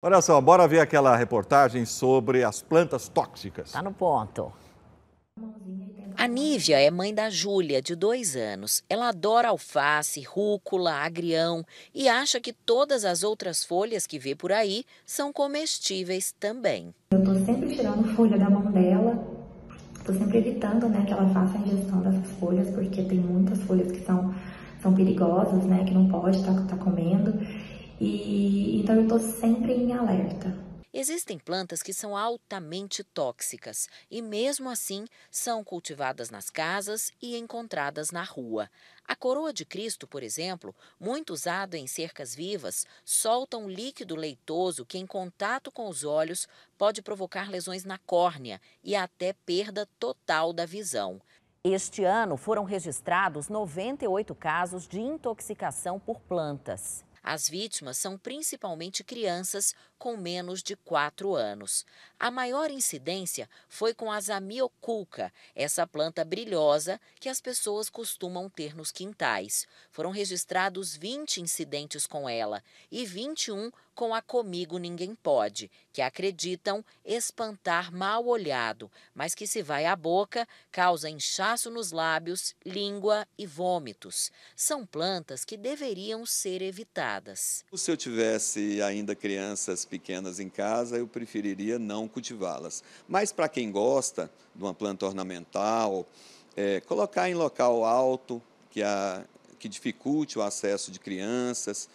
Olha só, bora ver aquela reportagem sobre as plantas tóxicas. Tá no ponto. A Nívia é mãe da Júlia, de dois anos. Ela adora alface, rúcula, agrião e acha que todas as outras folhas que vê por aí são comestíveis também. Eu tô sempre tirando folha da mão dela, tô sempre evitando né, que ela faça a ingestão dessas folhas, porque tem muitas folhas que são, são perigosas, né, que não pode estar tá, tá comendo. Então eu estou sempre em alerta. Existem plantas que são altamente tóxicas e, mesmo assim, são cultivadas nas casas e encontradas na rua. A coroa de Cristo, por exemplo, muito usada em cercas vivas, solta um líquido leitoso que, em contato com os olhos, pode provocar lesões na córnea e até perda total da visão. Este ano foram registrados 98 casos de intoxicação por plantas. As vítimas são principalmente crianças com menos de 4 anos. A maior incidência foi com a zamioculca, essa planta brilhosa que as pessoas costumam ter nos quintais. Foram registrados 20 incidentes com ela e 21 com a Comigo Ninguém Pode, que acreditam espantar mal olhado, mas que se vai à boca, causa inchaço nos lábios, língua e vômitos. São plantas que deveriam ser evitadas. Se eu tivesse ainda crianças pequenas em casa, eu preferiria não cultivá-las. Mas para quem gosta de uma planta ornamental, é, colocar em local alto, que, a, que dificulte o acesso de crianças,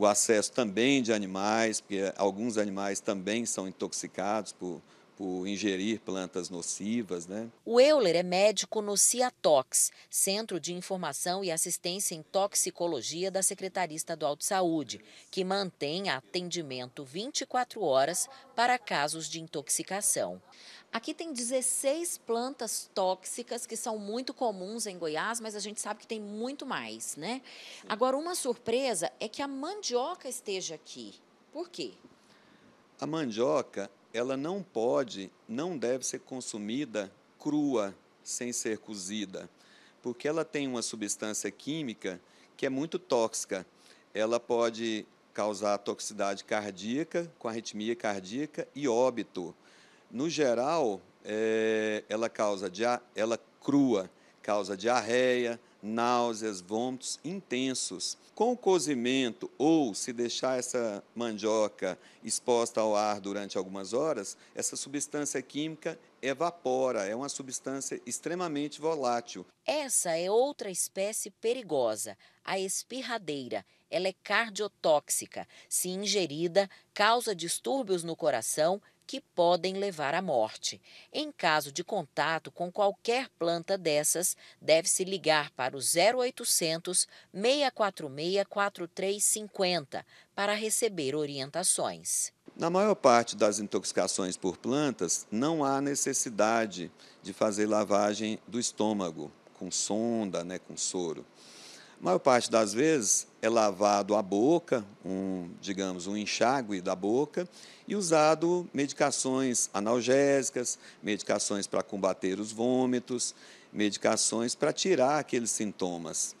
o acesso também de animais, porque alguns animais também são intoxicados por, por ingerir plantas nocivas, né? O Euler é médico no Ciatox, Centro de Informação e Assistência em Toxicologia da Secretaria Estadual de Saúde, que mantém atendimento 24 horas para casos de intoxicação. Aqui tem 16 plantas tóxicas que são muito comuns em Goiás, mas a gente sabe que tem muito mais, né? Sim. Agora, uma surpresa é que a mandioca esteja aqui. Por quê? A mandioca, ela não pode, não deve ser consumida crua, sem ser cozida, porque ela tem uma substância química que é muito tóxica. Ela pode causar toxicidade cardíaca, com arritmia cardíaca e óbito. No geral, é, ela causa dia, ela crua, causa diarreia, náuseas, vômitos intensos. Com o cozimento ou se deixar essa mandioca exposta ao ar durante algumas horas, essa substância química evapora, é uma substância extremamente volátil. Essa é outra espécie perigosa, a espirradeira. Ela é cardiotóxica. Se ingerida, causa distúrbios no coração, que podem levar à morte. Em caso de contato com qualquer planta dessas, deve-se ligar para o 0800 646 4350 para receber orientações. Na maior parte das intoxicações por plantas, não há necessidade de fazer lavagem do estômago com sonda, né, com soro. A maior parte das vezes é lavado a boca, um, digamos, um enxágue da boca, e usado medicações analgésicas, medicações para combater os vômitos, medicações para tirar aqueles sintomas.